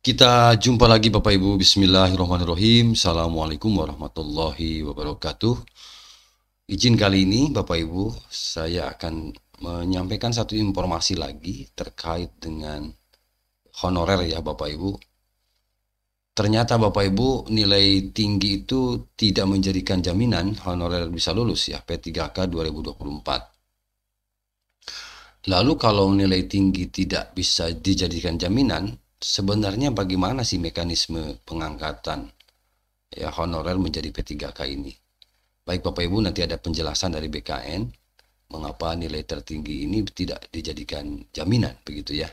Kita jumpa lagi Bapak Ibu Bismillahirrahmanirrahim Assalamualaikum warahmatullahi wabarakatuh Izin kali ini Bapak Ibu Saya akan menyampaikan satu informasi lagi Terkait dengan honorer ya Bapak Ibu Ternyata Bapak Ibu nilai tinggi itu tidak menjadikan jaminan honorer bisa lulus ya P3K 2024 Lalu kalau nilai tinggi tidak bisa dijadikan jaminan, sebenarnya bagaimana sih mekanisme pengangkatan ya honorer menjadi P3K ini? Baik Bapak Ibu nanti ada penjelasan dari BKN mengapa nilai tertinggi ini tidak dijadikan jaminan begitu ya.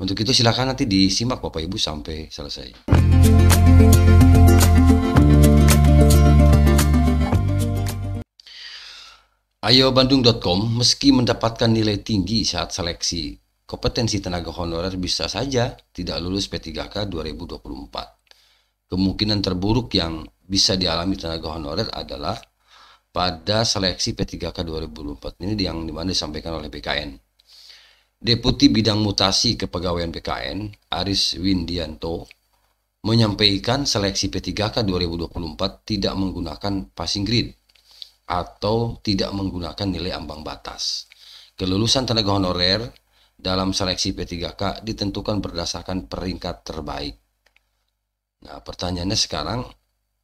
Untuk itu silakan nanti disimak Bapak Ibu sampai selesai. Ayobandung.com meski mendapatkan nilai tinggi saat seleksi kompetensi tenaga honorer bisa saja tidak lulus P3K 2024. Kemungkinan terburuk yang bisa dialami tenaga honorer adalah pada seleksi P3K 2024 ini yang dimana disampaikan oleh BKN. Deputi Bidang Mutasi Kepegawaian BKN, Aris Windianto, menyampaikan seleksi P3K 2024 tidak menggunakan passing grade atau tidak menggunakan nilai ambang batas. Kelulusan tenaga honorer dalam seleksi P3K ditentukan berdasarkan peringkat terbaik. Nah, pertanyaannya sekarang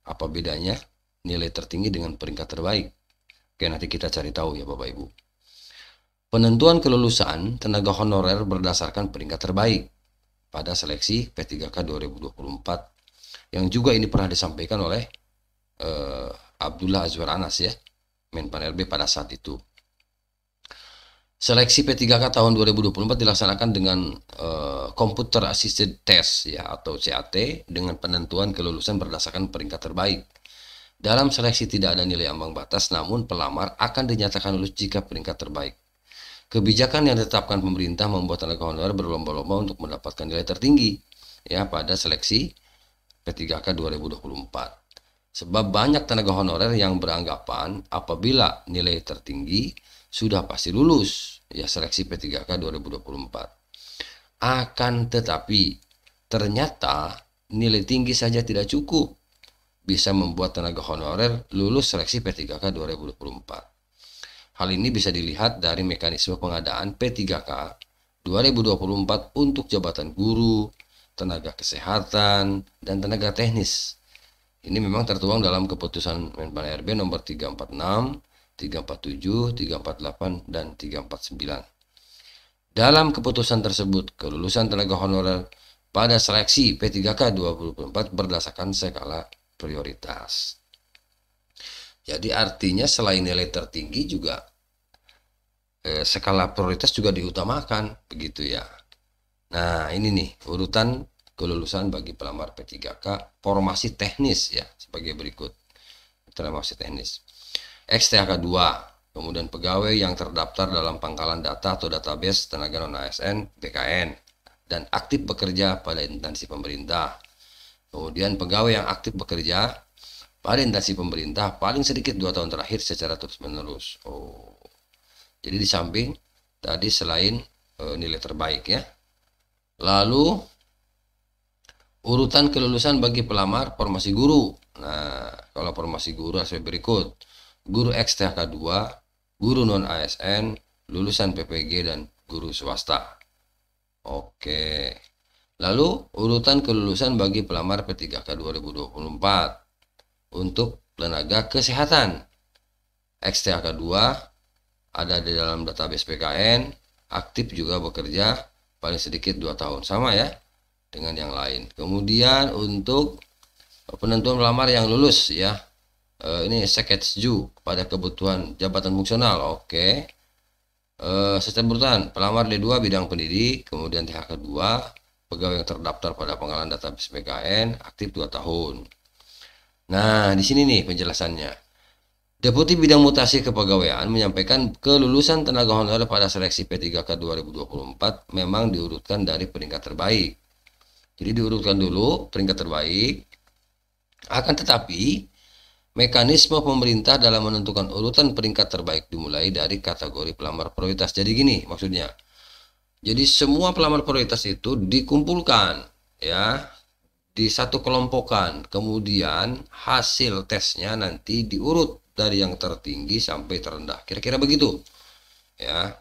apa bedanya nilai tertinggi dengan peringkat terbaik? Oke, nanti kita cari tahu ya Bapak Ibu. Penentuan kelulusan tenaga honorer berdasarkan peringkat terbaik pada seleksi P3K 2024 yang juga ini pernah disampaikan oleh eh, Abdullah Azwar Anas ya, Menpan RB pada saat itu. Seleksi P3K tahun 2024 dilaksanakan dengan uh, Assisted Test ya atau CAT dengan penentuan kelulusan berdasarkan peringkat terbaik. Dalam seleksi tidak ada nilai ambang batas namun pelamar akan dinyatakan lulus jika peringkat terbaik. Kebijakan yang ditetapkan pemerintah membuat tenaga honorer berlomba-lomba untuk mendapatkan nilai tertinggi ya pada seleksi P3K 2024. Sebab banyak tenaga honorer yang beranggapan apabila nilai tertinggi sudah pasti lulus ya seleksi P3K 2024. Akan tetapi ternyata nilai tinggi saja tidak cukup bisa membuat tenaga honorer lulus seleksi P3K 2024. Hal ini bisa dilihat dari mekanisme pengadaan P3K 2024 untuk jabatan guru, tenaga kesehatan, dan tenaga teknis ini memang tertuang dalam keputusan Menpan RB nomor 346, 347, 348, dan 349. Dalam keputusan tersebut, kelulusan tenaga honorer pada seleksi P3K 24 berdasarkan skala prioritas. Jadi artinya selain nilai tertinggi juga eh, skala prioritas juga diutamakan begitu ya. Nah, ini nih urutan kelulusan bagi pelamar P3K formasi teknis ya sebagai berikut formasi teknis XTHK 2 kemudian pegawai yang terdaftar dalam pangkalan data atau database tenaga non ASN BKN dan aktif bekerja pada instansi pemerintah kemudian pegawai yang aktif bekerja pada instansi pemerintah paling sedikit dua tahun terakhir secara terus menerus oh jadi di samping tadi selain e, nilai terbaik ya lalu urutan kelulusan bagi pelamar formasi guru. Nah, kalau formasi guru sebagai berikut. Guru XTHK 2, guru non ASN, lulusan PPG dan guru swasta. Oke. Lalu urutan kelulusan bagi pelamar P3K 2024 untuk tenaga kesehatan. XTHK 2 ada di dalam database PKN, aktif juga bekerja paling sedikit 2 tahun sama ya dengan yang lain. Kemudian untuk penentuan pelamar yang lulus ya. E, ini seketju pada kebutuhan jabatan fungsional. Oke. E, sistem urutan pelamar D2 bidang pendidik, kemudian thk kedua pegawai yang terdaftar pada pengalaman database PKN aktif 2 tahun. Nah, di sini nih penjelasannya. Deputi Bidang Mutasi Kepegawaian menyampaikan kelulusan tenaga honorer pada seleksi P3K 2024 memang diurutkan dari peringkat terbaik jadi diurutkan dulu peringkat terbaik. Akan tetapi mekanisme pemerintah dalam menentukan urutan peringkat terbaik dimulai dari kategori pelamar prioritas. Jadi gini maksudnya. Jadi semua pelamar prioritas itu dikumpulkan ya di satu kelompokan. Kemudian hasil tesnya nanti diurut dari yang tertinggi sampai terendah. Kira-kira begitu. Ya.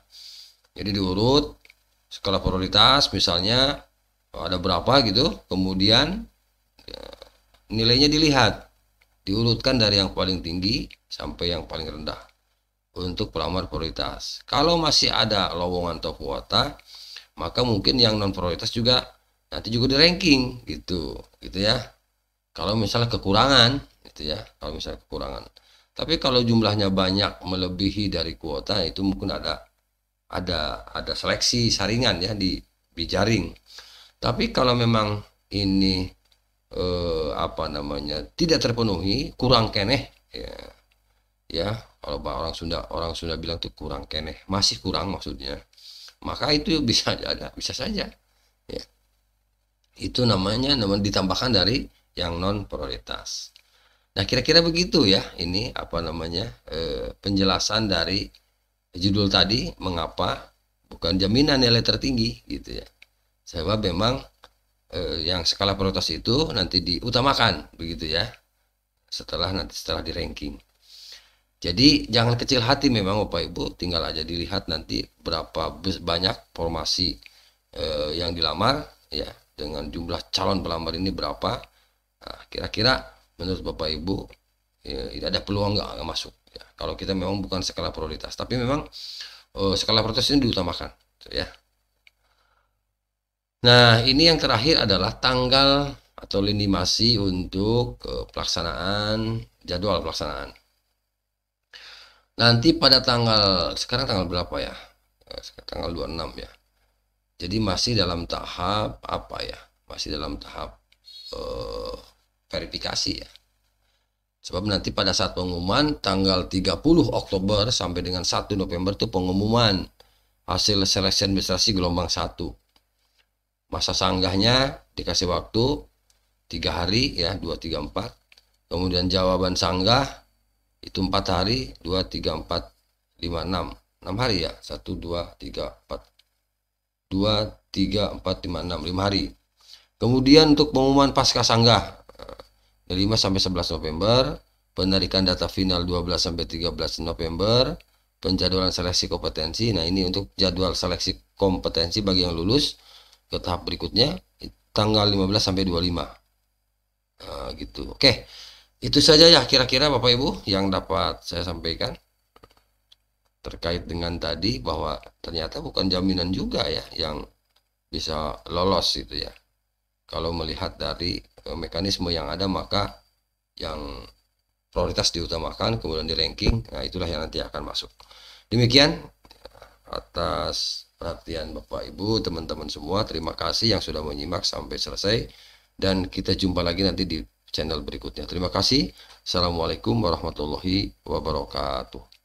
Jadi diurut skala prioritas misalnya ada berapa gitu kemudian eh, nilainya dilihat diurutkan dari yang paling tinggi sampai yang paling rendah untuk pelamar prioritas kalau masih ada lowongan atau kuota maka mungkin yang non prioritas juga nanti juga di ranking gitu gitu ya kalau misalnya kekurangan gitu ya kalau misalnya kekurangan tapi kalau jumlahnya banyak melebihi dari kuota itu mungkin ada ada ada seleksi saringan ya di, di jaring tapi kalau memang ini eh, apa namanya tidak terpenuhi, kurang keneh, ya, ya kalau orang Sunda orang Sunda bilang itu kurang keneh, masih kurang maksudnya, maka itu bisa ada, bisa saja, ya. Itu namanya namun ditambahkan dari yang non prioritas. Nah kira-kira begitu ya ini apa namanya eh, penjelasan dari judul tadi mengapa bukan jaminan nilai tertinggi gitu ya. Sebab memang eh, yang skala prioritas itu nanti diutamakan begitu ya. Setelah nanti setelah di ranking. Jadi jangan kecil hati memang Bapak Ibu, tinggal aja dilihat nanti berapa banyak formasi eh, yang dilamar ya dengan jumlah calon pelamar ini berapa. Nah, kira-kira nah, menurut Bapak Ibu eh, ada peluang nggak masuk ya. Kalau kita memang bukan skala prioritas, tapi memang eh, skala prioritas ini diutamakan gitu ya. Nah, ini yang terakhir adalah tanggal atau lini masih untuk e, pelaksanaan jadwal pelaksanaan. Nanti pada tanggal sekarang tanggal berapa ya? E, sekarang tanggal 26 ya. Jadi masih dalam tahap apa ya? Masih dalam tahap uh, verifikasi ya. Sebab nanti pada saat pengumuman tanggal 30 Oktober sampai dengan 1 November itu pengumuman hasil seleksi administrasi gelombang 1 masa sanggahnya dikasih waktu tiga hari ya dua tiga empat kemudian jawaban sanggah itu empat hari dua tiga empat lima enam enam hari ya satu dua tiga empat dua tiga empat lima enam lima hari kemudian untuk pengumuman pasca sanggah eh, dari 5 sampai sebelas November penarikan data final 12 sampai 13 November penjadwalan seleksi kompetensi nah ini untuk jadwal seleksi kompetensi bagi yang lulus ke tahap berikutnya tanggal 15 sampai 25 nah, gitu oke itu saja ya kira-kira Bapak Ibu yang dapat saya sampaikan terkait dengan tadi bahwa ternyata bukan jaminan juga ya yang bisa lolos itu ya kalau melihat dari eh, mekanisme yang ada maka yang prioritas diutamakan kemudian di ranking nah itulah yang nanti akan masuk demikian atas perhatian Bapak Ibu, teman-teman semua. Terima kasih yang sudah menyimak sampai selesai. Dan kita jumpa lagi nanti di channel berikutnya. Terima kasih. Assalamualaikum warahmatullahi wabarakatuh.